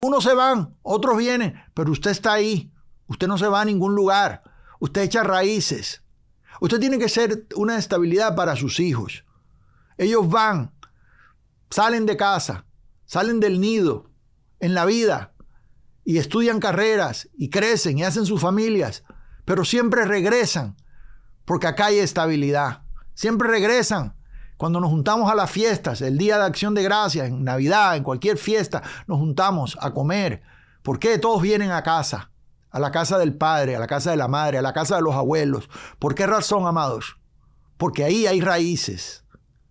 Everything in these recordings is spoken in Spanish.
Unos se van, otros vienen, pero usted está ahí. Usted no se va a ningún lugar. Usted echa raíces. Usted tiene que ser una estabilidad para sus hijos. Ellos van, salen de casa, salen del nido, en la vida, y estudian carreras, y crecen, y hacen sus familias, pero siempre regresan, porque acá hay estabilidad. Siempre regresan, cuando nos juntamos a las fiestas, el Día de Acción de Gracias, en Navidad, en cualquier fiesta, nos juntamos a comer. ¿Por qué todos vienen a casa? A la casa del padre, a la casa de la madre, a la casa de los abuelos. ¿Por qué razón, amados? Porque ahí hay raíces.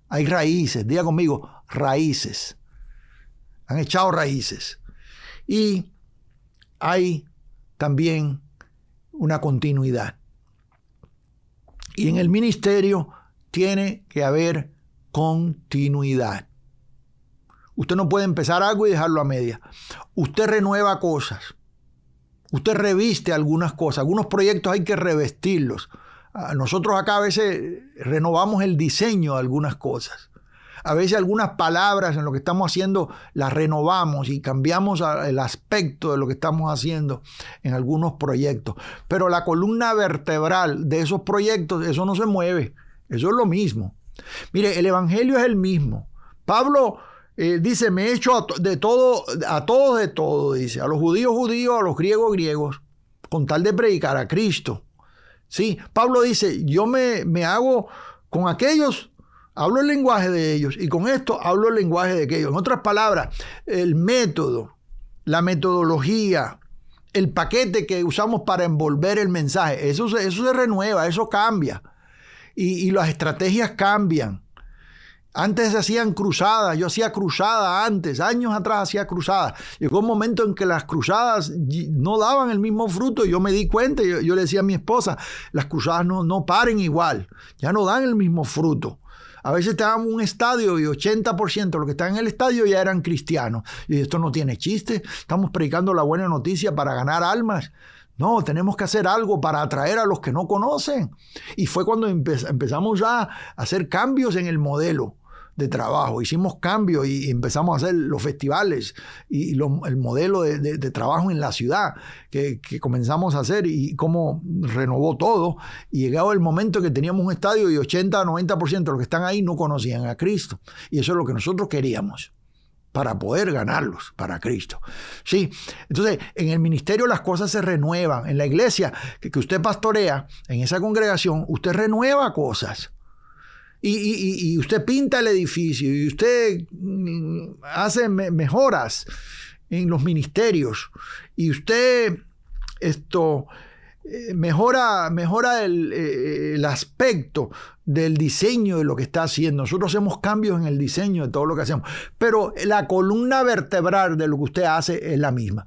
Hay raíces. Diga conmigo, raíces. Han echado raíces. Y hay también una continuidad. Y en el ministerio tiene que haber continuidad. Usted no puede empezar algo y dejarlo a media. Usted renueva cosas. Usted reviste algunas cosas. Algunos proyectos hay que revestirlos. Ah, nosotros acá a veces renovamos el diseño de algunas cosas. A veces algunas palabras en lo que estamos haciendo las renovamos y cambiamos el aspecto de lo que estamos haciendo en algunos proyectos. Pero la columna vertebral de esos proyectos, eso no se mueve. Eso es lo mismo. Mire, el Evangelio es el mismo. Pablo eh, dice, me he hecho de todo, a todos de todo, dice, a los judíos judíos, a los griegos griegos, con tal de predicar a Cristo. Sí, Pablo dice, yo me, hago con aquellos hablo el lenguaje de ellos y con esto hablo el lenguaje de aquellos. En otras palabras, el método, la metodología, el paquete que usamos para envolver el mensaje, eso se renueva, eso cambia y, las estrategias cambian. Antes se hacían cruzadas, yo hacía cruzadas antes, años atrás hacía cruzadas. Llegó un momento en que las cruzadas no daban el mismo fruto, yo me di cuenta, yo, yo le decía a mi esposa, las cruzadas no, no, paren igual, ya no dan el mismo fruto. A veces te en un estadio y 80% de los que estaban en el estadio ya eran cristianos. Y esto no tiene chiste, estamos predicando la buena noticia para ganar almas. No, tenemos que hacer algo para atraer a los que no conocen. Y fue cuando empezamos ya a hacer cambios en el modelo de trabajo. Hicimos cambios y empezamos a hacer los festivales y el modelo de, trabajo en la ciudad que, comenzamos a hacer y cómo renovó todo. Y llegaba el momento que teníamos un estadio y 80 a 90% de los que están ahí no conocían a Cristo. Y eso es lo que nosotros queríamos para poder ganarlos para Cristo. ¿Sí? Entonces, en el ministerio las cosas se renuevan. En la iglesia que, usted pastorea, en esa congregación, usted renueva cosas. Y, usted pinta el edificio y usted mm, hace mejoras en los ministerios y usted esto eh, mejora, mejora eh, eh, el, aspecto del diseño de lo que está haciendo. Nosotros hacemos cambios en el diseño de todo lo que hacemos, pero la columna vertebral de lo que usted hace es la misma.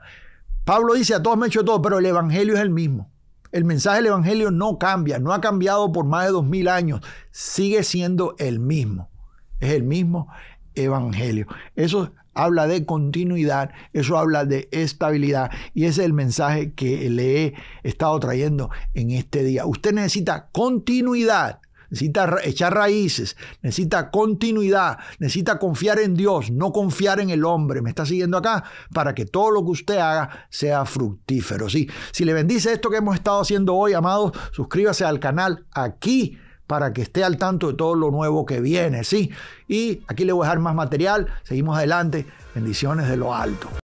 Pablo dice, a todos me he hecho todo, pero el Evangelio es el mismo. El mensaje del Evangelio no cambia, no ha cambiado por más de dos mil años, sigue siendo el mismo. Es el mismo Evangelio. Eso habla de continuidad, eso habla de estabilidad y es el mensaje que le he estado trayendo en este día. Usted necesita continuidad. Necesita echar raíces, necesita continuidad, necesita confiar en Dios, no confiar en el hombre. ¿Me está siguiendo acá? Para que todo lo que usted haga sea fructífero. Sí, si le bendice esto que hemos estado haciendo hoy, amados, suscríbase al canal aquí para que esté al tanto de todo lo nuevo que viene, ¿sí? Y aquí le voy a dejar más material, seguimos adelante, bendiciones de lo alto.